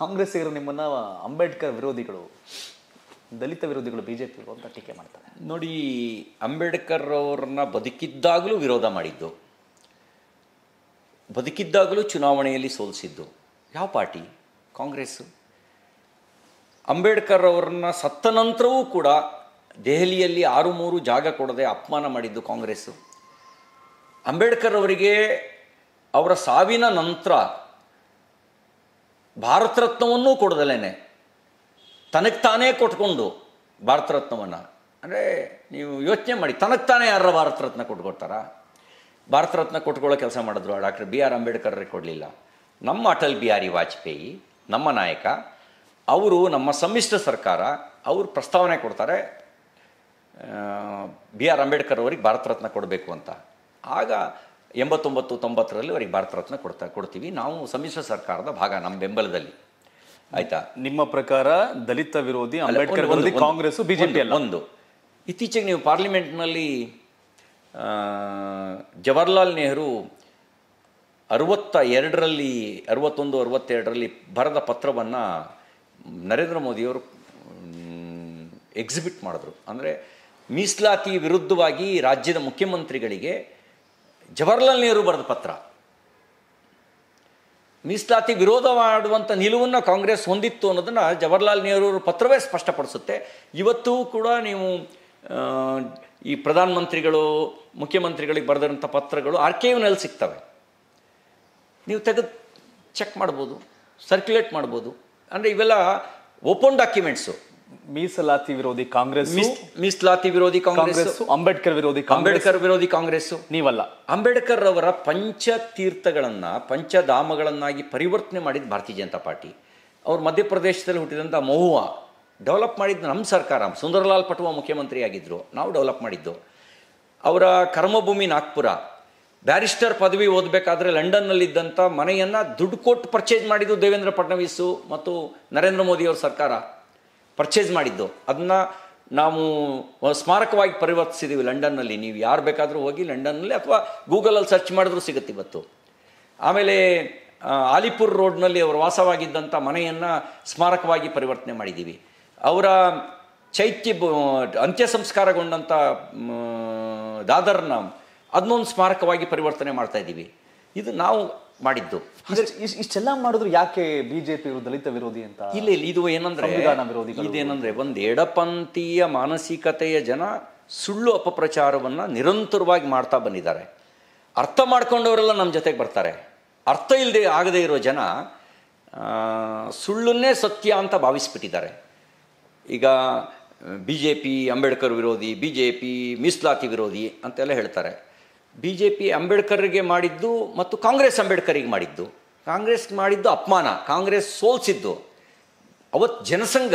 ಕಾಂಗ್ರೆಸ್ ಇರೋ ನಿಮ್ಮನ್ನ ಅಂಬೇಡ್ಕರ್ ವಿರೋಧಿಗಳು ದಲಿತ ವಿರೋಧಿಗಳು ಬಿ ಜೆ ಅಂತ ಟೀಕೆ ಮಾಡ್ತಾರೆ ನೋಡಿ ಅಂಬೇಡ್ಕರ್ ಅವ್ರನ್ನ ಬದುಕಿದ್ದಾಗಲೂ ವಿರೋಧ ಮಾಡಿದ್ದು ಬದುಕಿದ್ದಾಗಲೂ ಚುನಾವಣೆಯಲ್ಲಿ ಸೋಲಿಸಿದ್ದು ಯಾವ ಪಾರ್ಟಿ ಕಾಂಗ್ರೆಸ್ಸು ಅಂಬೇಡ್ಕರ್ ಅವ್ರನ್ನ ಸತ್ತ ನಂತರವೂ ಕೂಡ ದೆಹಲಿಯಲ್ಲಿ ಆರು ಮೂರು ಜಾಗ ಕೊಡದೆ ಅಪಮಾನ ಮಾಡಿದ್ದು ಕಾಂಗ್ರೆಸ್ಸು ಅಂಬೇಡ್ಕರ್ ಅವರಿಗೆ ಅವರ ಸಾವಿನ ನಂತರ ಭಾರತ ರತ್ನವನ್ನೂ ಕೊಡದಲೇನೆ ತನಗೆ ತಾನೇ ಕೊಟ್ಕೊಂಡು ಭಾರತ ರತ್ನವನ್ನು ಅಂದರೆ ನೀವು ಯೋಚನೆ ಮಾಡಿ ತನಗೆ ತಾನೇ ಯಾರ ಭಾರತ ರತ್ನ ಕೊಟ್ಕೊಡ್ತಾರಾ ಭಾರತ ರತ್ನ ಕೊಟ್ಕೊಳ್ಳೋ ಕೆಲಸ ಮಾಡಿದ್ರು ಡಾಕ್ಟರ್ ಬಿ ಆರ್ ಅಂಬೇಡ್ಕರ್ರಿಗೆ ಕೊಡಲಿಲ್ಲ ನಮ್ಮ ಅಟಲ್ ಬಿಹಾರಿ ವಾಜಪೇಯಿ ನಮ್ಮ ನಾಯಕ ಅವರು ನಮ್ಮ ಸಮ್ಮಿಶ್ರ ಸರ್ಕಾರ ಅವರು ಪ್ರಸ್ತಾವನೆ ಕೊಡ್ತಾರೆ ಬಿ ಆರ್ ಅಂಬೇಡ್ಕರ್ ಅವರಿಗೆ ಭಾರತ ರತ್ನ ಕೊಡಬೇಕು ಅಂತ ಆಗ ಎಂಬತ್ತೊಂಬತ್ತು ತೊಂಬತ್ತರಲ್ಲಿ ಅವರಿಗೆ ಭಾರತ ರತ್ನ ಕೊಡ್ತಾ ಕೊಡ್ತೀವಿ ನಾವು ಸಮ್ಮಿಶ್ರ ಸರ್ಕಾರದ ಭಾಗ ನಮ್ಮ ಬೆಂಬಲದಲ್ಲಿ ಆಯ್ತಾ ನಿಮ್ಮ ಪ್ರಕಾರ ದಲಿತ ವಿರೋಧಿ ಅಂಬೇಡ್ಕರ್ ವಿರೋಧಿ ಕಾಂಗ್ರೆಸ್ ಬಿಜೆಪಿ ಒಂದು ಇತ್ತೀಚೆಗೆ ನೀವು ಪಾರ್ಲಿಮೆಂಟ್ನಲ್ಲಿ ಜವಾಹರ್ಲಾಲ್ ನೆಹರು ಅರವತ್ತ ಎರಡರಲ್ಲಿ ಅರವತ್ತೊಂದು ಅರವತ್ತೆರಡರಲ್ಲಿ ಬರೆದ ಪತ್ರವನ್ನು ನರೇಂದ್ರ ಮೋದಿಯವರು ಎಕ್ಸಿಬಿಟ್ ಮಾಡಿದ್ರು ಅಂದರೆ ಮೀಸಲಾತಿ ವಿರುದ್ಧವಾಗಿ ರಾಜ್ಯದ ಮುಖ್ಯಮಂತ್ರಿಗಳಿಗೆ ಜವಾಹರ್ಲಾಲ್ ನೆಹರು ಬರೆದ ಪತ್ರ ಮೀಸಲಾತಿ ವಿರೋಧ ಮಾಡುವಂಥ ನಿಲುವನ್ನು ಕಾಂಗ್ರೆಸ್ ಹೊಂದಿತ್ತು ಅನ್ನೋದನ್ನು ಜವಾಹರ್ಲಾಲ್ ಅವ್ರ ಪತ್ರವೇ ಸ್ಪಷ್ಟಪಡಿಸುತ್ತೆ ಇವತ್ತೂ ಕೂಡ ನೀವು ಈ ಪ್ರಧಾನಮಂತ್ರಿಗಳು ಮುಖ್ಯಮಂತ್ರಿಗಳಿಗೆ ಬರೆದಿರೋಂಥ ಪತ್ರಗಳು ಆರ್ಕೈವ್ನಲ್ಲಿ ಸಿಗ್ತವೆ ನೀವು ತೆಗೆದು ಚೆಕ್ ಮಾಡ್ಬೋದು ಸರ್ಕ್ಯುಲೇಟ್ ಮಾಡ್ಬೋದು ಅಂದರೆ ಇವೆಲ್ಲ ಓಪನ್ ಡಾಕ್ಯುಮೆಂಟ್ಸು ಮೀಸಲಾತಿ ವಿರೋಧಿ ಕಾಂಗ್ರೆಸ್ ಮೀಸಲಾತಿ ವಿರೋಧಿ ಕಾಂಗ್ರೆಸ್ ಅಂಬೇಡ್ಕರ್ ವಿರೋಧಿ ಅಂಬೇಡ್ಕರ್ ವಿರೋಧಿ ಕಾಂಗ್ರೆಸ್ ನೀವಲ್ಲ ಅಂಬೇಡ್ಕರ್ ಅವರ ಪಂಚ ತೀರ್ಥಗಳನ್ನ ಪಂಚಧಾಮಗಳನ್ನಾಗಿ ಪರಿವರ್ತನೆ ಮಾಡಿದ ಭಾರತೀಯ ಜನತಾ ಪಾರ್ಟಿ ಅವ್ರ ಮಧ್ಯಪ್ರದೇಶದಲ್ಲಿ ಹುಟ್ಟಿದಂಥ ಮಹುವಾ ಡೆವಲಪ್ ಮಾಡಿದ್ದು ನಮ್ಮ ಸರ್ಕಾರ ಸುಂದರಲಾಲ್ ಮುಖ್ಯಮಂತ್ರಿ ಮುಖ್ಯಮಂತ್ರಿಯಾಗಿದ್ದರು ನಾವು ಡೆವಲಪ್ ಮಾಡಿದ್ದು ಅವರ ಕರ್ಮಭೂಮಿ ನಾಗ್ಪುರ ಬ್ಯಾರಿಸ್ಟರ್ ಪದವಿ ಓದಬೇಕಾದ್ರೆ ಲಂಡನ್ನಲ್ಲಿದ್ದಂಥ ಮನೆಯನ್ನು ದುಡ್ಡು ಕೊಟ್ಟು ಪರ್ಚೇಸ್ ಮಾಡಿದ್ದು ದೇವೇಂದ್ರ ಫಡ್ನವೀಸು ಮತ್ತು ನರೇಂದ್ರ ಮೋದಿ ಮೋದಿಯವ್ರ ಸರ್ಕಾರ ಪರ್ಚೇಸ್ ಮಾಡಿದ್ದು ಅದನ್ನ ನಾವು ಸ್ಮಾರಕವಾಗಿ ಪರಿವರ್ತಿಸಿದ್ದೀವಿ ಲಂಡನ್ನಲ್ಲಿ ನೀವು ಯಾರು ಬೇಕಾದರೂ ಹೋಗಿ ಲಂಡನ್ನಲ್ಲಿ ಅಥವಾ ಗೂಗಲಲ್ಲಿ ಸರ್ಚ್ ಮಾಡಿದ್ರೂ ಸಿಗುತ್ತೆ ಇವತ್ತು ಆಮೇಲೆ ಆಲಿಪುರ್ ರೋಡ್ನಲ್ಲಿ ಅವರು ವಾಸವಾಗಿದ್ದಂಥ ಮನೆಯನ್ನು ಸ್ಮಾರಕವಾಗಿ ಪರಿವರ್ತನೆ ಮಾಡಿದ್ದೀವಿ ಅವರ ಚೈತ್ಯ ಅಂತ್ಯ ಸಂಸ್ಕಾರಗೊಂಡಂಥ ದಾದರ್ನ ಅದನ್ನೊಂದು ಸ್ಮಾರಕವಾಗಿ ಪರಿವರ್ತನೆ ಮಾಡ್ತಾ ಇದ್ದೀವಿ ಇದು ನಾವು ಮಾಡಿದ್ದು ಇಷ್ಟೆಲ್ಲ ಮಾಡಿದ್ರು ಯಾಕೆ ಬಿಜೆಪಿ ದಲಿತ ವಿರೋಧಿ ಅಂತ ಇಲ್ಲ ಇಲ್ಲ ಇದು ಏನಂದ್ರೆ ಇದೇನಂದ್ರೆ ಒಂದು ಎಡಪಂಥೀಯ ಮಾನಸಿಕತೆಯ ಜನ ಸುಳ್ಳು ಅಪಪ್ರಚಾರವನ್ನು ನಿರಂತರವಾಗಿ ಮಾಡ್ತಾ ಬಂದಿದ್ದಾರೆ ಅರ್ಥ ಮಾಡ್ಕೊಂಡವರೆಲ್ಲ ನಮ್ಮ ಜೊತೆಗೆ ಬರ್ತಾರೆ ಅರ್ಥ ಇಲ್ಲದೆ ಆಗದೇ ಇರೋ ಜನ ಸುಳ್ಳನ್ನೇ ಸತ್ಯ ಅಂತ ಭಾವಿಸ್ಬಿಟ್ಟಿದ್ದಾರೆ ಈಗ ಬಿ ಜೆ ಪಿ ಅಂಬೇಡ್ಕರ್ ವಿರೋಧಿ ಬಿ ಜೆ ಪಿ ಮೀಸಲಾತಿ ವಿರೋಧಿ ಅಂತೆಲ್ಲ ಹೇಳ್ತಾರೆ ಬಿ ಜೆ ಪಿ ಅಂಬೇಡ್ಕರ್ಗೆ ಮಾಡಿದ್ದು ಮತ್ತು ಕಾಂಗ್ರೆಸ್ ಅಂಬೇಡ್ಕರಿಗೆ ಮಾಡಿದ್ದು ಕಾಂಗ್ರೆಸ್ ಮಾಡಿದ್ದು ಅಪಮಾನ ಕಾಂಗ್ರೆಸ್ ಸೋಲ್ಸಿದ್ದು ಅವತ್ತು ಜನಸಂಘ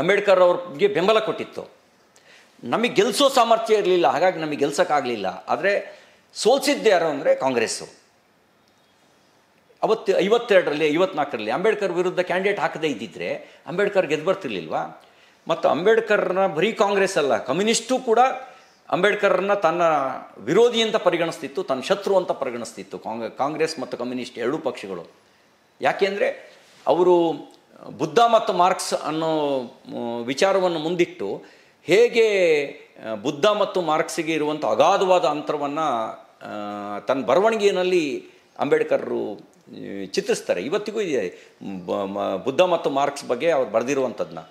ಅಂಬೇಡ್ಕರ್ ಅವ್ರಿಗೆ ಬೆಂಬಲ ಕೊಟ್ಟಿತ್ತು ನಮಗೆ ಗೆಲ್ಸೋ ಸಾಮರ್ಥ್ಯ ಇರಲಿಲ್ಲ ಹಾಗಾಗಿ ನಮಗೆ ಗೆಲ್ಸೋಕ್ಕಾಗಲಿಲ್ಲ ಆದರೆ ಸೋಲ್ಸಿದ್ದು ಯಾರು ಅಂದರೆ ಕಾಂಗ್ರೆಸ್ಸು ಅವತ್ತು ಐವತ್ತೆರಡರಲ್ಲಿ ಐವತ್ನಾಲ್ಕರಲ್ಲಿ ಅಂಬೇಡ್ಕರ್ ವಿರುದ್ಧ ಕ್ಯಾಂಡಿಡೇಟ್ ಹಾಕದೇ ಇದ್ದಿದ್ರೆ ಅಂಬೇಡ್ಕರ್ ಗೆದ್ದು ಬರ್ತಿರ್ಲಿಲ್ವಾ ಮತ್ತು ಅಂಬೇಡ್ಕರ್ನ ಬರೀ ಕಾಂಗ್ರೆಸ್ ಅಲ್ಲ ಕಮ್ಯುನಿಸ್ಟು ಕೂಡ ಅಂಬೇಡ್ಕರ್ನ ತನ್ನ ವಿರೋಧಿ ಅಂತ ಪರಿಗಣಿಸ್ತಿತ್ತು ತನ್ನ ಶತ್ರು ಅಂತ ಪರಿಗಣಿಸ್ತಿತ್ತು ಕಾಂಗ್ ಕಾಂಗ್ರೆಸ್ ಮತ್ತು ಕಮ್ಯುನಿಸ್ಟ್ ಎರಡೂ ಪಕ್ಷಗಳು ಯಾಕೆಂದರೆ ಅವರು ಬುದ್ಧ ಮತ್ತು ಮಾರ್ಕ್ಸ್ ಅನ್ನೋ ವಿಚಾರವನ್ನು ಮುಂದಿಟ್ಟು ಹೇಗೆ ಬುದ್ಧ ಮತ್ತು ಮಾರ್ಕ್ಸಿಗೆ ಇರುವಂಥ ಅಗಾಧವಾದ ಅಂತರವನ್ನು ತನ್ನ ಬರವಣಿಗೆಯಲ್ಲಿ ಅಂಬೇಡ್ಕರ್ರು ಚಿತ್ರಿಸ್ತಾರೆ ಇವತ್ತಿಗೂ ಇದೆ ಬುದ್ಧ ಮತ್ತು ಮಾರ್ಕ್ಸ್ ಬಗ್ಗೆ ಅವ್ರು ಬರೆದಿರುವಂಥದ್ದನ್ನ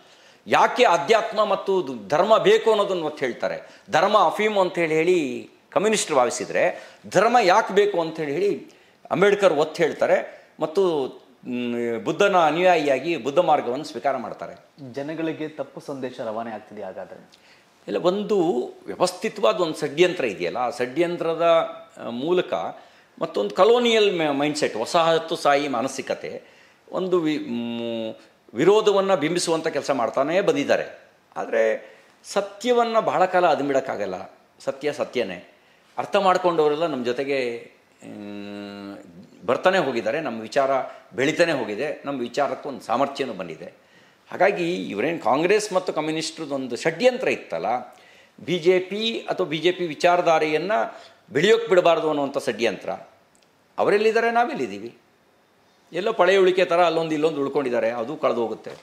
ಯಾಕೆ ಅಧ್ಯಾತ್ಮ ಮತ್ತು ಧರ್ಮ ಬೇಕು ಅನ್ನೋದನ್ನು ಒತ್ತು ಹೇಳ್ತಾರೆ ಧರ್ಮ ಅಫೀಮು ಅಂತೇಳಿ ಹೇಳಿ ಕಮ್ಯುನಿಸ್ಟ್ ಭಾವಿಸಿದರೆ ಧರ್ಮ ಯಾಕೆ ಬೇಕು ಅಂತೇಳಿ ಹೇಳಿ ಅಂಬೇಡ್ಕರ್ ಒತ್ತು ಹೇಳ್ತಾರೆ ಮತ್ತು ಬುದ್ಧನ ಅನುಯಾಯಿಯಾಗಿ ಬುದ್ಧ ಮಾರ್ಗವನ್ನು ಸ್ವೀಕಾರ ಮಾಡ್ತಾರೆ ಜನಗಳಿಗೆ ತಪ್ಪು ಸಂದೇಶ ರವಾನೆ ಆಗ್ತಿದೆ ಹಾಗಾದರೆ ಇಲ್ಲ ಒಂದು ವ್ಯವಸ್ಥಿತವಾದ ಒಂದು ಷಡ್ಯಂತ್ರ ಇದೆಯಲ್ಲ ಆ ಷಡ್ಯಂತ್ರದ ಮೂಲಕ ಮತ್ತೊಂದು ಕಲೋನಿಯಲ್ ಮೈಂಡ್ಸೆಟ್ ವಸಾಹತು ಸಾಯಿ ಮಾನಸಿಕತೆ ಒಂದು ವಿರೋಧವನ್ನು ಬಿಂಬಿಸುವಂಥ ಕೆಲಸ ಮಾಡ್ತಾನೇ ಬಂದಿದ್ದಾರೆ ಆದರೆ ಸತ್ಯವನ್ನು ಬಹಳ ಕಾಲ ಅದುಮಿಡೋಕ್ಕಾಗಲ್ಲ ಸತ್ಯ ಸತ್ಯನೇ ಅರ್ಥ ಮಾಡಿಕೊಂಡವರೆಲ್ಲ ನಮ್ಮ ಜೊತೆಗೆ ಬರ್ತಾನೆ ಹೋಗಿದ್ದಾರೆ ನಮ್ಮ ವಿಚಾರ ಬೆಳೀತಾನೆ ಹೋಗಿದೆ ನಮ್ಮ ವಿಚಾರಕ್ಕೂ ಒಂದು ಸಾಮರ್ಥ್ಯನೂ ಬಂದಿದೆ ಹಾಗಾಗಿ ಇವರೇನು ಕಾಂಗ್ರೆಸ್ ಮತ್ತು ಕಮ್ಯುನಿಸ್ಟ್ರದೊಂದು ಷಡ್ಯಂತ್ರ ಇತ್ತಲ್ಲ ಬಿ ಜೆ ಪಿ ಅಥವಾ ಬಿ ಜೆ ಪಿ ವಿಚಾರಧಾರೆಯನ್ನು ಬೆಳೆಯೋಕ್ಕೆ ಬಿಡಬಾರ್ದು ಅನ್ನುವಂಥ ಷಡ್ಯಂತ್ರ ಅವರೆಲ್ಲಿದ್ದಾರೆ ನಾವೆಲ್ಲಿದ್ದೀವಿ ಎಲ್ಲೋ ಪಳೆಯುಳಿಕೆ ಥರ ಅಲ್ಲೊಂದು ಇಲ್ಲೊಂದು ಉಳ್ಕೊಂಡಿದ್ದಾರೆ ಅದು ಕಳೆದು ಹೋಗುತ್ತೆ